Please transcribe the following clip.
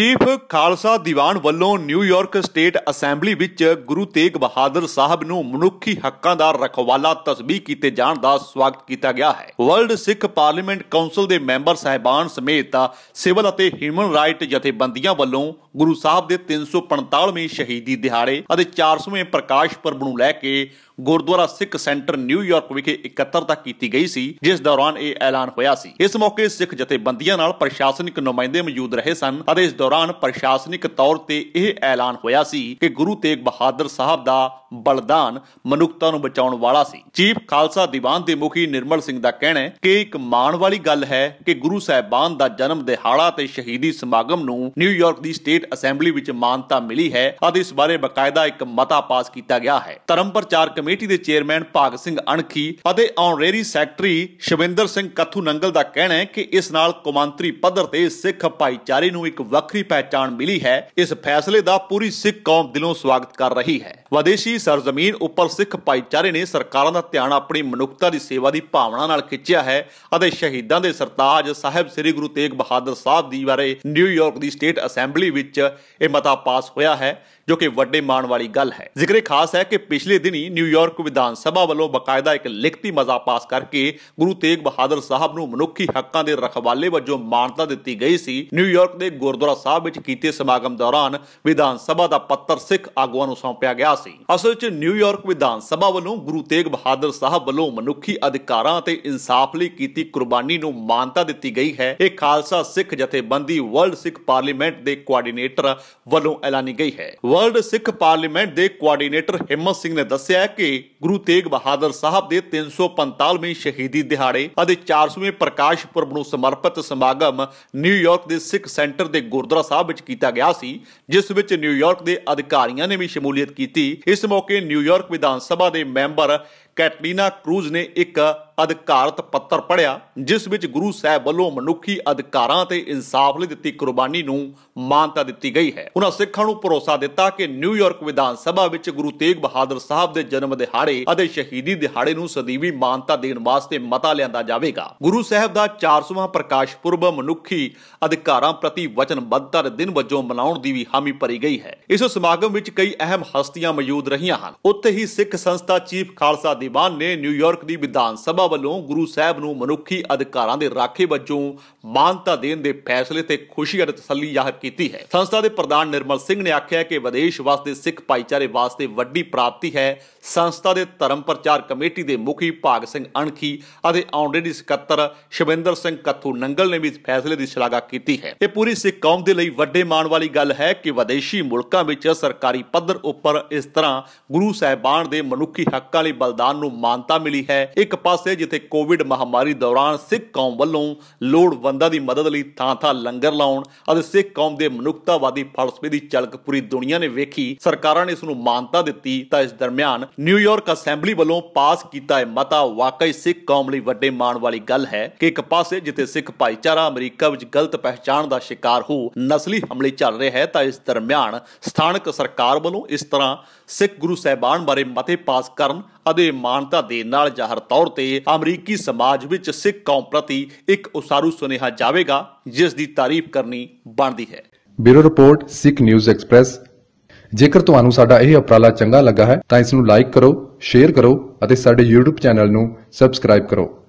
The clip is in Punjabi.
ਚੀਫ ਖਾਲਸਾ ਦੀਵਾਨ ਵੱਲੋਂ ਨਿਊਯਾਰਕ ਸਟੇਟ ਅਸੈਂਬਲੀ ਵਿੱਚ ਗੁਰੂ ਤੇਗ ਬਹਾਦਰ ਸਾਹਿਬ ਨੂੰ ਮਨੁੱਖੀ ਹੱਕਾਂ ਦਾ ਰਖਵਾਲਾ ਤਸਬੀਹ ਕੀਤੇ ਜਾਣ ਦਾ ਸਵਾਗਤ ਕੀਤਾ ਗਿਆ ਹੈ ਵਰਲਡ ਸਿੱਖ ਪਾਰਲੀਮੈਂਟ ਕਾਉਂਸਲ ਦੇ ਮੈਂਬਰ ਸਹਿਬਾਨ ਸਮੇਤ ਸਿਵਲ ਅਤੇ ਹਿਊਮਨ ਰਾਈਟ ਜਥੇਬੰਦੀਆਂ ਵੱਲੋਂ ਗੁਰੂ ਸਾਹਿਬ ਦੇ 345ਵੇਂ ਸ਼ਹੀਦੀ ਦਿਹਾੜੇ ਅਤੇ 400ਵੇਂ ਪ੍ਰਕਾਸ਼ ਪਰਬ ਨੂੰ ਲੈ ਕੇ ਗੁਰਦੁਆਰਾ ਸਿੱਖ ਸੈਂਟਰ ਨਿਊਯਾਰਕ ਵਿਖੇ 71 ਤੱਕ ਕੀਤੀ ਗਈ ਸੀ ਜਿਸ ਦੌਰਾਨ ਇਹ ਐਲਾਨ ਹੋਇਆ ਸੀ ਇਸ ਮੌਕੇ ਸਿੱਖ ਜਥੇਬੰਦੀਆਂ ਨਾਲ ਪ੍ਰਸ਼ਾਸਨਿਕ ਨੁਮਾਇੰਦੇ ਮੌਜੂਦ ਰਹੇ ਸਨ ਅਤੇ ਇਸ ਦੌਰਾਨ ਪ੍ਰਸ਼ਾਸਨਿਕ ਤੌਰ ਤੇ ਇਹ ਐਲਾਨ ਹੋਇਆ ਸੀ ਕਿ ਗੁਰੂ ਤੇਗ ਬਹਾਦਰ ਸਾਹਿਬ ਦਾ ਬਲਦਾਨ ਮਨੁੱਖਤਾ ਨੂੰ ਬਚਾਉਣ ਵਾਲਾ ਸੀ ਚੀਫ ਖਾਲਸਾ ਦੀਵਾਨ ਦੇ ਮੁਖੀ ਨਿਰਮਲ ਸਿੰਘ ਦਾ ਕਹਿਣਾ ਹੈ ਕਿ ਇੱਕ ਮਾਣ ਵਾਲੀ ਗੱਲ ਹੈ ਕਿ ਗੁਰੂ ਸਾਹਿਬਾਨ ਦਾ ਜਨਮ ਦਿਹਾੜਾ ਤੇ ਸ਼ਹੀਦੀ ਸਮਾਗਮ ਨੂੰ ਨਿਊਯਾਰਕ ਦੀ ਸਟੇਟ ਅਸੈਂਬਲੀ ਵਿੱਚ ਮਾਨਤਾ ਮਿਲੀ ਹੈ ਅਤੇ ਇਸ ਬਾਰੇ ਬਕਾਇਦਾ ਇੱਕ ਮਤਾ ਪਾਸ ਕੀਤਾ ਗਿਆ ਹੈ ਧਰਮ ਪ੍ਰਚਾਰ ਕਮੇਟੀ ਕਮੇਟੀ ਦੇ ਚੇਅਰਮੈਨ ਭਗਤ ਸਿੰਘ ਅਣਖੀ ਅਤੇ ਆਨਰੇਰੀ ਸੈਕਟਰੀ ਸ਼ਵਿੰਦਰ ਸਿੰਘ ਕੱਥੂ ਨੰਗਲ ਦਾ ਕਹਿਣਾ ਹੈ ਕਿ ਇਸ ਨਾਲ ਕੌਮਾਂਤਰੀ ਪੱਧਰ ਤੇ ਸਿੱਖ ਭਾਈਚਾਰੇ ਨੂੰ ਇੱਕ ਵੱਖਰੀ ਪਹਿਚਾਣ ਮਿਲੀ ਹੈ ਇਸ ਫੈਸਲੇ ਦਾ ਪੂਰੀ ਸਿੱਖ ਕੌਮ ਦਿਲੋਂ ਸਵਾਗਤ ਕਰ ਰਹੀ ਹੈ ਵਿਦੇਸ਼ੀ ਸਰਜ਼ਮੀਨ ਉੱਪਰ ਸਿੱਖ ਭਾਈਚਾਰੇ ਨੇ ਸਰਕਾਰਾਂ ਦਾ ਧਿਆਨ ਆਪਣੀ ਮਨੁੱਖਤਾ ਦੀ ਸੇਵਾ ਦੀ ਭਾਵਨਾ ਨਾਲ ਖਿੱਚਿਆ ਹੈ ਅਤੇ ਸ਼ਹੀਦਾਂ ਦੇ ਸਰਤਾਜ ਸਾਹਿਬ ਸ੍ਰੀ ਗੁਰੂ ਤੇਗ ਬਹਾਦਰ ਸਾਹਿਬ ਦੀ ਬਾਰੇ ਨਿਊਯਾਰਕ ਦੀ ਸਟੇਟ ਅਸੈਂਬਲੀ ਵਿੱਚ ਇਹ ਮਤਾ ਪਾਸ ਹੋਇਆ ਹੈ ਜੋ ਕਿ ਵੱਡੇ ਮਾਣ ਵਾਲੀ ਗੱਲ ਹੈ ਜ਼ਿਕਰੇ ਖਾਸ ਹੈ ਕਿ ਪਿਛਲੇ ਦਿਨੀ ਨਿਊਯਾਰਕ ਨਿਊਯਾਰਕ ਵਿਧਾਨ ਸਭਾ ਵੱਲੋਂ ਬਕਾਇਦਾ ਇੱਕ ਲਿਖਤੀ ਮਜ਼ਾ ਪਾਸ ਕਰਕੇ ਗੁਰੂ ਤੇਗ ਬਹਾਦਰ ਸਾਹਿਬ ਨੂੰ ਮਨੁੱਖੀ ਹੱਕਾਂ ਦੇ ਰਖਵਾਲੇ ਵਜੋਂ ਮਾਨਤਾ ਦਿੱਤੀ ਗਈ ਸੀ ਨਿਊਯਾਰਕ ਦੇ ਗੁਰਦੁਆਰਾ ਸਾਹਿਬ ਵਿੱਚ ਕੀਤੇ ਸਮਾਗਮ ਦੌਰਾਨ ਵਿਧਾਨ ਸਭਾ ਦਾ ਪੱਤਰ ਸਿੱਖ ਆਗੂਆਂ ਨੂੰ ਸੌਂਪਿਆ ਗਿਆ ਸੀ ਅਸਲ 'ਚ ਨਿਊਯਾਰਕ ਵਿਧਾਨ ਸਭਾ ਵੱਲੋਂ ਗੁਰੂ ਤੇਗ ਬਹਾਦਰ ਸਾਹਿਬ ਵੱਲੋਂ ਮਨੁੱਖੀ ਅਧਿਕਾਰਾਂ ਅਤੇ ਇਨਸਾਫ ਲਈ ਕੀਤੀ ਕੁਰਬਾਨੀ ਨੂੰ ਮਾਨਤਾ ਦਿੱਤੀ ਗਈ ਹੈ ਇਹ ਖਾਲਸਾ ਸਿੱਖ ਜਥੇਬੰਦੀ ਵਰਲਡ ਸਿੱਖ ਪਾਰਲੀਮੈਂਟ ਦੇ ਕੋਆਰਡੀਨੇਟਰ ਵੱਲੋਂ ਐਲਾਨੀ ਗਈ ਹੈ ਵਰਲਡ ਸਿੱਖ ਪਾਰਲੀਮੈਂਟ ਦੇ ਕੋਆਰਡੀਨੇਟਰ ਹਿੰਮਤ ਸਿੰਘ ਨੇ ਦੱਸਿਆ ਕਿ ਗੁਰੂ ਤੇਗ ਬਹਾਦਰ ਸਾਹਿਬ ਦੇ 345ਵੇਂ ਸ਼ਹੀਦੀ ਦਿਹਾੜੇ ਅਤੇ 400ਵੇਂ ਪ੍ਰਕਾਸ਼ ਪੁਰਬ ਨੂੰ ਸਮਰਪਿਤ ਸਮਾਗਮ ਨਿਊਯਾਰਕ ਦੇ ਸਿੱਖ ਸੈਂਟਰ ਦੇ ਗੁਰਦੁਆਰਾ ਸਾਹਿਬ ਵਿੱਚ ਕੀਤਾ ਗਿਆ ਸੀ ਜਿਸ ਵਿੱਚ ਨਿਊਯਾਰਕ ਦੇ ਅਧਿਕਾਰੀਆਂ ਨੇ ਵੀ ਸ਼ਮੂਲੀਅਤ ਕੀਤੀ ਇਸ ਮੌਕੇ ਨਿਊਯਾਰਕ ਵਿਧਾਨ ਸਭਾ ਦੇ ਮੈਂਬਰ ਕੈਟਲੀਨਾ ਕਰੂਜ਼ ਨੇ ਇੱਕ ਅਧਿਕਾਰਤ ਪੱਤਰ ਪੜ੍ਹਿਆ ਜਿਸ ਵਿੱਚ ਗੁਰੂ ਸਾਹਿਬ ਵੱਲੋਂ ਮਨੁੱਖੀ ਅਧਿਕਾਰਾਂ ਤੇ ਇਨਸਾਫ ਲਈ ਦਿੱਤੀ ਕੁਰਬਾਨੀ ਨੂੰ ਮਾਨਤਾ ਦਿੱਤੀ ਗਈ ਹੈ ਉਹਨਾਂ ਸਿੱਖਾਂ ਨੂੰ ਭਰੋਸਾ ਦਿੱਤਾ ਕਿ ਨਿਊਯਾਰਕ ਵਿਧਾਨ ਸਭਾ ਵਿੱਚ ਗੁਰੂ ਤੇਗ ਬਹਾਦਰ ਸਾਹਿਬ ਦੇ ਜਨਮ ਦਿਹਾੜੇ ਅਤੇ ਸ਼ਹੀਦੀ ਦਿਹਾੜੇ ਨੂੰ ਸਦੀਵੀ ਮਾਨਤਾ ਦੇਣ ਵਾਸਤੇ ਮਤਾ ਲਿਆਂਦਾ ਜਾਵੇਗਾ ਗੁਰੂ ਸਾਹਿਬ ਦਾ 400ਵਾਂ ਪ੍ਰਕਾਸ਼ ਪੁਰਬ ਮਨੁੱਖੀ ਅਧਿਕਾਰਾਂ ਪ੍ਰਤੀ ਵਚਨਬੱਧਤਾ ਦੇ ਦਿਨ ਵਜੋਂ ਮਨਾਉਣ ਦੀ ਵੀ ਹਾਮੀ ਭਰੀ ਗਈ ਹੈ ਇਸ ਸਮਾਗਮ ਵਿੱਚ ਕਈ ਅਹਿਮ ਹਸਤੀਆਂ ਮੌਜੂਦ ਰਹੀਆਂ ਹਨ ਉੱਥੇ ਹੀ ਸਿੱਖ ਸੰਸਥਾ ਚੀਫ ਖਾਲਸਾ ਦੀਵਾਨ ਨੇ ਨਿਊਯਾਰਕ ਦੀ ਵਿਧਾਨ ਸਭਾ ਵੱਲੋਂ ਗੁਰੂ ਸਾਹਿਬ ਨੂੰ ਮਨੁੱਖੀ ਅਧਿਕਾਰਾਂ ਦੇ ਰਾਖੇ ਵਜੋਂ ਮਾਨਤਾ ਦੇਣ ਦੇ ਫੈਸਲੇ ਤੇ ਖੁਸ਼ੀ ਅਤੇ ਤਸੱਲੀ ਜ਼ਾਹਰ ਕੀਤੀ ਹੈ ਸੰਸਥਾ ਦੇ ਪ੍ਰਧਾਨ ਨਿਰਮਲ ਸਿੰਘ ਨੇ ਆਖਿਆ ਕਿ ਵਿਦੇਸ਼ ਵਾਸਤੇ ਸਿੱਖ ਭਾਈਚਾਰੇ ਵਾਸਤੇ ਵੱਡੀ ਪ੍ਰਾਪਤੀ ਹੈ ਸੰਸਥਾ ਦੇ ਧਰਮ ਪ੍ਰਚਾਰ ਕਮੇਟੀ ਦੇ ਮੁਖੀ ਭਾਗ ਸਿੰਘ ਅਣਖੀ ਅਤੇ ਆਉਂਦੇ ਦੀ ਸਕੱਤਰ ਸ਼ਵਿੰਦਰ ਸਿੰਘ ਕੱਥੂ ਨੰਗਲ ਨੇ ਵੀ ਇਸ ਫੈਸਲੇ ਦੀ ਸ਼ਲਾਘਾ ਕੀਤੀ ਹੈ ਇਹ ਪੂਰੀ ਸਿੱਖ ਕੌਮ ਦੇ ਲਈ ਵੱਡੇ ਮਾਣ ਵਾਲੀ ਗੱਲ ਹੈ ਕਿ ਵਿਦੇਸ਼ੀ ਮੁਲਕਾਂ ਵਿੱਚ ਸਰਕਾਰੀ ਪੱਧਰ ਉੱਪਰ ਇਸ ਤਰ੍ਹਾਂ ਗੁਰੂ ਸਾਹਿਬਾਨ ਦੇ ਮਨੁੱਖੀ ਹੱਕਾਂ ਲਈ ਬਲਦਾਨ ਸੰਵਿਧਾਨ ਨੂੰ ਮਾਨਤਾ ਮਿਲੀ ਹੈ ਇੱਕ ਪਾਸੇ ਜਿੱਥੇ ਕੋਵਿਡ ਮਹਾਮਾਰੀ ਦੌਰਾਨ ਸਿੱਖ ਕੌਮ ਵੱਲੋਂ ਲੋੜਵੰਦਾਂ ਦੀ ਮਦਦ ਲਈ ਥਾਂ-ਥਾਂ ਲੰਗਰ ਲਾਉਣ ਅਤੇ ਸਿੱਖ ਕੌਮ ਦੇ ਮਨੁੱਖਤਾਵਾਦੀ ਫਲਸਫੇ ਦੀ ਚਲਕ ਪੂਰੀ ਦੁਨੀਆ ਨੇ ਵੇਖੀ ਸਰਕਾਰਾਂ ਨੇ ਇਸ ਨੂੰ ਮਾਨਤਾ ਦਿੱਤੀ ਤਾਂ ਇਸ ਦਰਮਿਆਨ ਨਿਊਯਾਰਕ ਅਸੈਂਬਲੀ ਵੱਲੋਂ ਪਾਸ ਕੀਤਾ ਇਹ ਮਤਾ ਵਾਕਈ ਸਿੱਖ ਕੌਮ ਲਈ ਵੱਡੇ ਮਾਣ ਵਾਲੀ ਗੱਲ ਹੈ ਕਿ ਇੱਕ ਪਾਸੇ ਜਿੱਥੇ ਸਿੱਖ ਭਾਈਚਾਰਾ ਅਮਰੀਕਾ ਵਿੱਚ ਗਲਤ ਪਹਿਚਾਣ ਦਾ ਸ਼ਿਕਾਰ ਹੋ ਨਸਲੀ ਹਮਲੇ ਚੱਲ ਰਹੇ ਹੈ ਤਾਂ ਇਸ ਦਰਮਿਆਨ ਸਥਾਨਕ ਸਰਕਾਰ ਵੱਲੋਂ ਇਸ ਤਰ੍ਹਾਂ ਸਿੱਖ ਗੁਰੂ ਸਹਿਬਾਨ ਬਾਰੇ ਮਤੇ ਪਾਸ ਕਰਨ ਅਤੇ ਮਾਨਤਾ ਦੇ ਨਾਲ ਜ਼ਾਹਰ ਤੌਰ ਤੇ ਅਮਰੀਕੀ ਸਮਾਜ ਵਿੱਚ ਸਿੱਖ ਕੌਮ ਪ੍ਰਤੀ ਇੱਕ ਉਸਾਰੂ ਸੁਨੇਹਾ ਜਾਵੇਗਾ ਜਿਸ ਦੀ ਤਾਰੀਫ ਕਰਨੀ ਬਣਦੀ ਹੈ bureau report Sikh news express ਜੇਕਰ ਤੁਹਾਨੂੰ ਸਾਡਾ ਇਹ ਉਪਰਾਲਾ ਚੰਗਾ ਲੱਗਾ ਹੈ ਤਾਂ ਇਸ ਨੂੰ ਲਾਈਕ ਕਰੋ ਸ਼ੇਅਰ ਕਰੋ ਅਤੇ ਸਾਡੇ YouTube ਚੈਨਲ ਨੂੰ ਸਬਸਕ੍ਰਾਈਬ ਕਰੋ